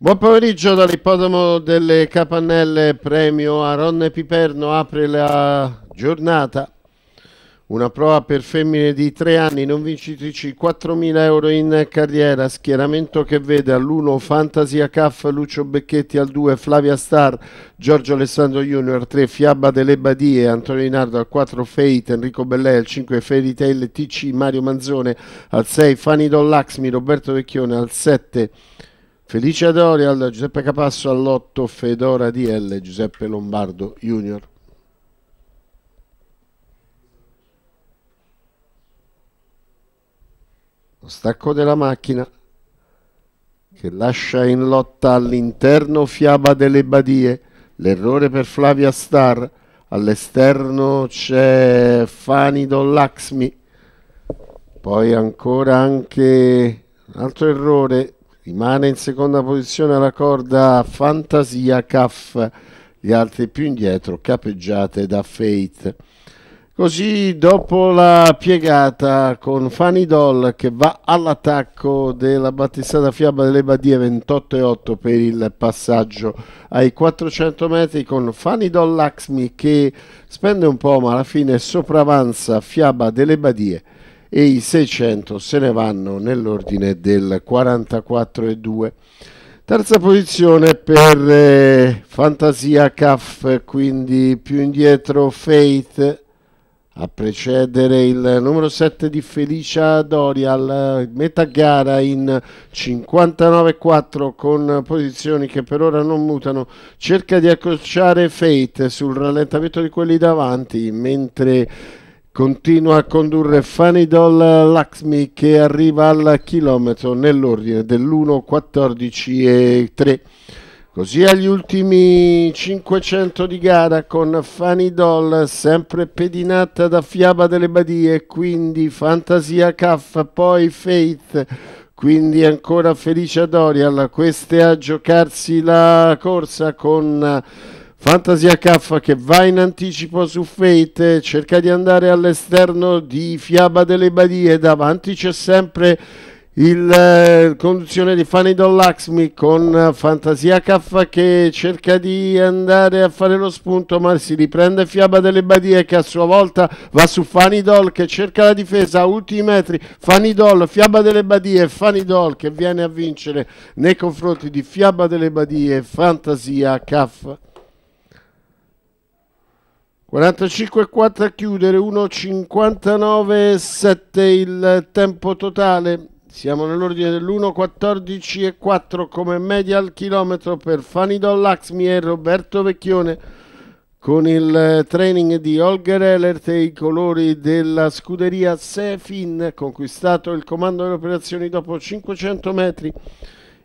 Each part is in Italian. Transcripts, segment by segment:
Buon pomeriggio dall'ippodromo delle Capannelle, premio a Ronne Piperno apre la giornata. Una prova per femmine di tre anni, non vincitrici, 4.000 euro in carriera, schieramento che vede all'1 Fantasia Caff, Lucio Becchetti al 2, Flavia Star, Giorgio Alessandro Junior 3, Fiabba delle Badie, Antonio Rinardo al 4, Fate, Enrico Bellè al 5, Fairy Tail TC, Mario Manzone al 6, Fanny Dollaxmi, Roberto Vecchione al 7, Felicia Dorial, Giuseppe Capasso all'otto Fedora DL, Giuseppe Lombardo Junior. Lo stacco della macchina che lascia in lotta all'interno Fiaba delle Badie, l'errore per Flavia Star, all'esterno c'è Fanido Laxmi, poi ancora anche un altro errore Rimane in seconda posizione la corda Fantasia Caff, gli altri più indietro capeggiate da Fate. Così dopo la piegata con Fanny Doll che va all'attacco della Battistata Fiaba delle Badie 28-8 per il passaggio ai 400 metri con Fanny Doll Laxmi che spende un po' ma alla fine sopravanza Fiaba delle Badie e i 600 se ne vanno nell'ordine del 44,2. Terza posizione per eh, Fantasia CAF, quindi più indietro Faith a precedere il numero 7 di Felicia Dorial, metà gara in 59-4 con posizioni che per ora non mutano, cerca di accorciare Fate sul rallentamento di quelli davanti, mentre Continua a condurre Fanny Doll Laxmi che arriva al chilometro nell'ordine dell'1.14.3. Così agli ultimi 500 di gara con Fanny Doll, sempre pedinata da Fiaba delle Badie, quindi Fantasia Caff, poi Faith, quindi ancora Felicia Dorial. Queste a giocarsi la corsa con Fantasia K che va in anticipo su Fate, cerca di andare all'esterno di Fiaba delle Badie, davanti c'è sempre il eh, conduzione di Fanny Dollaxmi con Fantasia K che cerca di andare a fare lo spunto ma si riprende Fiaba delle Badie che a sua volta va su Fanny Doll che cerca la difesa a ultimi metri Fanny Doll, Fiaba delle Badie Fanny Doll che viene a vincere nei confronti di Fiaba delle Badie e Fantasia K 45,4 a chiudere, 1,59,7 il tempo totale. Siamo nell'ordine dell'1,14,4 come media al chilometro per Fanidol Laxmi e Roberto Vecchione con il eh, training di Holger Ellert e i colori della scuderia Sefin, conquistato il comando delle operazioni dopo 500 metri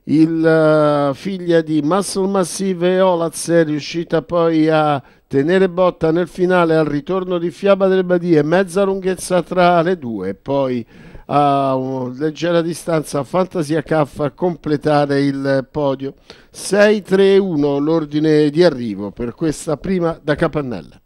il uh, figlia di Muscle Massive e Olaz è riuscita poi a tenere botta nel finale al ritorno di Fiaba delle Badie, mezza lunghezza tra le due, poi a una leggera distanza Fantasia K a completare il podio. 6-3-1 l'ordine di arrivo per questa prima da Capannella.